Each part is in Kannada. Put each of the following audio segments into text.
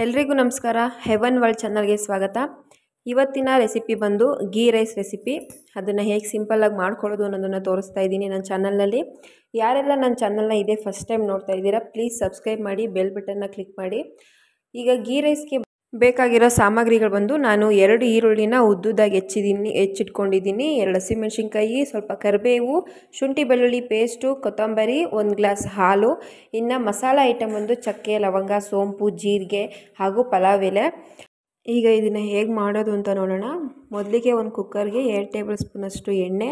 ಎಲ್ರಿಗೂ ನಮಸ್ಕಾರ ಹೆವನ್ ವರ್ಲ್ಡ್ ಚಾನಲ್ಗೆ ಸ್ವಾಗತ ಇವತ್ತಿನ ರೆಸಿಪಿ ಬಂದು ಗೀ ರೈಸ್ ರೆಸಿಪಿ ಅದನ್ನು ಹೇಗೆ ಸಿಂಪಲ್ಲಾಗಿ ಮಾಡ್ಕೊಳ್ಳೋದು ಅನ್ನೋದನ್ನು ತೋರಿಸ್ತಾ ಇದ್ದೀನಿ ನನ್ನ ಚಾನಲ್ನಲ್ಲಿ ಯಾರೆಲ್ಲ ನನ್ನ ಚಾನಲ್ನ ಇದೇ ಫಸ್ಟ್ ಟೈಮ್ ನೋಡ್ತಾ ಇದ್ದೀರಾ ಪ್ಲೀಸ್ ಸಬ್ಸ್ಕ್ರೈಬ್ ಮಾಡಿ ಬೆಲ್ ಬಟನ್ನ ಕ್ಲಿಕ್ ಮಾಡಿ ಈಗ ಗೀ ರೈಸ್ಗೆ ಬೇಕಾಗಿರೋ ಸಾಮಗ್ರಿಗಳು ಬಂದು ನಾನು ಎರಡು ಈರುಳ್ಳಿನ ಉದ್ದುದಾಗಿ ಹೆಚ್ಚಿದ್ದೀನಿ ಹೆಚ್ಚಿಟ್ಕೊಂಡಿದ್ದೀನಿ ಎರಡು ಹಸಿಮೆಣ್ಸಿನ್ಕಾಯಿ ಸ್ವಲ್ಪ ಕರಿಬೇವು ಶುಂಠಿ ಬೆಳ್ಳುಳ್ಳಿ ಪೇಸ್ಟು ಕೊತ್ತಂಬರಿ ಒಂದು ಗ್ಲಾಸ್ ಹಾಲು ಇನ್ನು ಮಸಾಲ ಐಟಮ್ ಒಂದು ಚಕ್ಕೆ ಲವಂಗ ಸೋಂಪು ಜೀರಿಗೆ ಹಾಗೂ ಪಲಾವ್ ಎಲೆ ಈಗ ಇದನ್ನು ಹೇಗೆ ಮಾಡೋದು ಅಂತ ನೋಡೋಣ ಮೊದಲಿಗೆ ಒಂದು ಕುಕ್ಕರ್ಗೆ ಎರಡು ಟೇಬಲ್ ಸ್ಪೂನಷ್ಟು ಎಣ್ಣೆ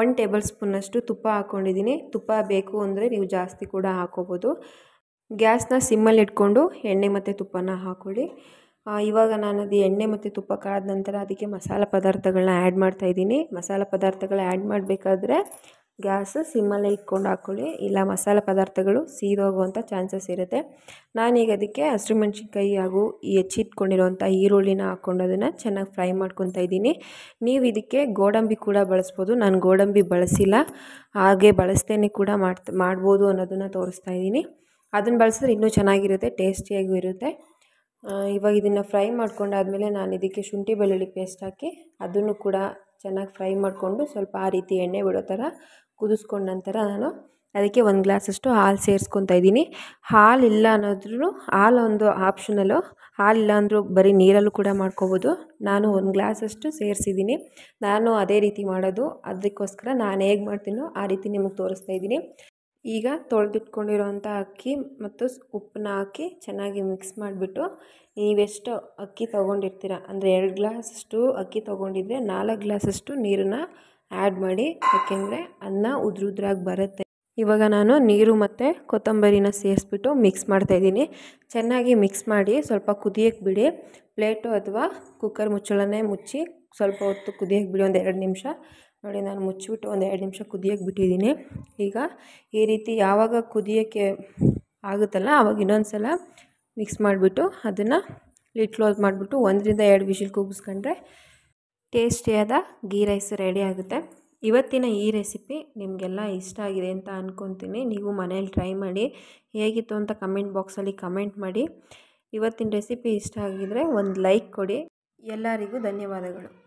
ಒನ್ ಟೇಬಲ್ ಸ್ಪೂನಷ್ಟು ತುಪ್ಪ ಹಾಕ್ಕೊಂಡಿದ್ದೀನಿ ತುಪ್ಪ ಬೇಕು ಅಂದರೆ ನೀವು ಜಾಸ್ತಿ ಕೂಡ ಹಾಕೋಬೋದು ಗ್ಯಾಸ್ನ ಸಿಮ್ಮಲ್ಲಿ ಇಟ್ಕೊಂಡು ಎಣ್ಣೆ ಮತ್ತು ತುಪ್ಪನ ಹಾಕ್ಕೊಳ್ಳಿ ಇವಾಗ ನಾನು ಅದು ಎಣ್ಣೆ ಮತ್ತು ತುಪ್ಪ ಕಾದ ನಂತರ ಅದಕ್ಕೆ ಮಸಾಲೆ ಪದಾರ್ಥಗಳನ್ನ ಆ್ಯಡ್ ಇದ್ದೀನಿ ಮಸಾಲೆ ಪದಾರ್ಥಗಳು ಆ್ಯಡ್ ಮಾಡಬೇಕಾದ್ರೆ ಗ್ಯಾಸ್ ಸಿಮ್ಮಲ್ಲೇ ಇಟ್ಕೊಂಡು ಹಾಕ್ಕೊಳ್ಳಿ ಇಲ್ಲ ಮಸಾಲೆ ಪದಾರ್ಥಗಳು ಸೀದೋಗುವಂಥ ಚಾನ್ಸಸ್ ಇರುತ್ತೆ ನಾನೀಗ ಅದಕ್ಕೆ ಹಸಿರುಮೆಣ್ಸಿನ್ಕಾಯಿ ಹಾಗೂ ಹೆಚ್ಚಿಟ್ಕೊಂಡಿರುವಂಥ ಈರುಳ್ಳಿನ ಹಾಕ್ಕೊಂಡು ಅದನ್ನು ಚೆನ್ನಾಗಿ ಫ್ರೈ ಮಾಡ್ಕೊತಾ ಇದ್ದೀನಿ ನೀವು ಇದಕ್ಕೆ ಗೋಡಂಬಿ ಕೂಡ ಬಳಸ್ಬೋದು ನಾನು ಗೋಡಂಬಿ ಬಳಸಿಲ್ಲ ಹಾಗೆ ಬಳಸ್ತೇನೆ ಕೂಡ ಮಾಡ್ತಾ ಮಾಡ್ಬೋದು ಅನ್ನೋದನ್ನು ತೋರಿಸ್ತಾ ಇದ್ದೀನಿ ಅದನ್ನು ಬಳಸಿದ್ರೆ ಇನ್ನೂ ಚೆನ್ನಾಗಿರುತ್ತೆ ಟೇಸ್ಟಿಯಾಗೂ ಇರುತ್ತೆ ಇವಾಗ ಇದನ್ನು ಫ್ರೈ ಮಾಡ್ಕೊಂಡಾದಮೇಲೆ ನಾನು ಇದಕ್ಕೆ ಶುಂಠಿ ಬೆಳ್ಳುಳ್ಳಿ ಪೇಸ್ಟ್ ಹಾಕಿ ಅದನ್ನು ಕೂಡ ಚೆನ್ನಾಗಿ ಫ್ರೈ ಮಾಡಿಕೊಂಡು ಸ್ವಲ್ಪ ಆ ರೀತಿ ಎಣ್ಣೆ ಬಿಡೋ ಥರ ಕುದಿಸ್ಕೊಂಡ ನಂತರ ನಾನು ಅದಕ್ಕೆ ಒಂದು ಗ್ಲಾಸಷ್ಟು ಹಾಲು ಸೇರಿಸ್ಕೊತಾ ಇದ್ದೀನಿ ಇಲ್ಲ ಅನ್ನೋದ್ರೂ ಹಾಲು ಒಂದು ಆಪ್ಷನಲ್ಲು ಹಾಲಿಲ್ಲ ಅಂದರೂ ಬರೀ ನೀರಲ್ಲೂ ಕೂಡ ಮಾಡ್ಕೋಬೋದು ನಾನು ಒಂದು ಗ್ಲಾಸಷ್ಟು ಸೇರಿಸಿದ್ದೀನಿ ನಾನು ಅದೇ ರೀತಿ ಮಾಡೋದು ಅದಕ್ಕೋಸ್ಕರ ನಾನು ಹೇಗೆ ಮಾಡ್ತೀನೋ ಆ ರೀತಿ ನಿಮಗೆ ತೋರಿಸ್ತಾ ಇದ್ದೀನಿ ಈಗ ತೊಳೆದಿಟ್ಕೊಂಡಿರೋಂಥ ಅಕ್ಕಿ ಮತ್ತು ಉಪ್ಪನ್ನ ಹಾಕಿ ಚೆನ್ನಾಗಿ ಮಿಕ್ಸ್ ಮಾಡಿಬಿಟ್ಟು ನೀವೆಷ್ಟು ಅಕ್ಕಿ ತೊಗೊಂಡಿರ್ತೀರ ಅಂದರೆ ಎರಡು ಗ್ಲಾಸಷ್ಟು ಅಕ್ಕಿ ತೊಗೊಂಡಿದ್ರೆ ನಾಲ್ಕು ಗ್ಲಾಸಷ್ಟು ನೀರನ್ನು ಆ್ಯಡ್ ಮಾಡಿ ಯಾಕೆಂದರೆ ಅನ್ನ ಉದ್ರಾಗಿ ಬರುತ್ತೆ ಇವಾಗ ನಾನು ನೀರು ಮತ್ತು ಕೊತ್ತಂಬರಿನ ಸೇರಿಸ್ಬಿಟ್ಟು ಮಿಕ್ಸ್ ಮಾಡ್ತಾಯಿದ್ದೀನಿ ಚೆನ್ನಾಗಿ ಮಿಕ್ಸ್ ಮಾಡಿ ಸ್ವಲ್ಪ ಕುದಿಯಕ್ಕೆ ಬಿಡಿ ಪ್ಲೇಟು ಅಥವಾ ಕುಕ್ಕರ್ ಮುಚ್ಚಳನೇ ಮುಚ್ಚಿ ಸ್ವಲ್ಪ ಹೊತ್ತು ಕುದಿಯೋಕ್ಕೆ ಬಿಡಿ ಒಂದು ಎರಡು ನಿಮಿಷ ನೋಡಿ ನಾನು ಮುಚ್ಚಿಬಿಟ್ಟು ಒಂದು ಎರಡು ನಿಮಿಷ ಕುದಿಯಕ್ಕೆ ಬಿಟ್ಟಿದ್ದೀನಿ ಈಗ ಈ ರೀತಿ ಯಾವಾಗ ಕುದಿಯೋಕ್ಕೆ ಆಗುತ್ತಲ್ಲ ಆವಾಗ ಇನ್ನೊಂದು ಸಲ ಮಿಕ್ಸ್ ಮಾಡಿಬಿಟ್ಟು ಅದನ್ನು ಲಿಟ್ ಕ್ಲೋಸ್ ಮಾಡಿಬಿಟ್ಟು ಒಂದರಿಂದ ಎರಡು ವಿಶಿಲ್ ಕೂಗಿಸ್ಕೊಂಡ್ರೆ ಟೇಸ್ಟಿಯಾದ ಗೀ ರೈಸ್ ರೆಡಿ ಆಗುತ್ತೆ ಇವತ್ತಿನ ಈ ರೆಸಿಪಿ ನಿಮಗೆಲ್ಲ ಇಷ್ಟ ಆಗಿದೆ ಅಂತ ಅಂದ್ಕೊತೀನಿ ನೀವು ಮನೇಲಿ ಟ್ರೈ ಮಾಡಿ ಹೇಗಿತ್ತು ಅಂತ ಕಮೆಂಟ್ ಬಾಕ್ಸಲ್ಲಿ ಕಮೆಂಟ್ ಮಾಡಿ ಇವತ್ತಿನ ರೆಸಿಪಿ ಇಷ್ಟ ಆಗಿದರೆ ಒಂದು ಲೈಕ್ ಕೊಡಿ ಎಲ್ಲರಿಗೂ ಧನ್ಯವಾದಗಳು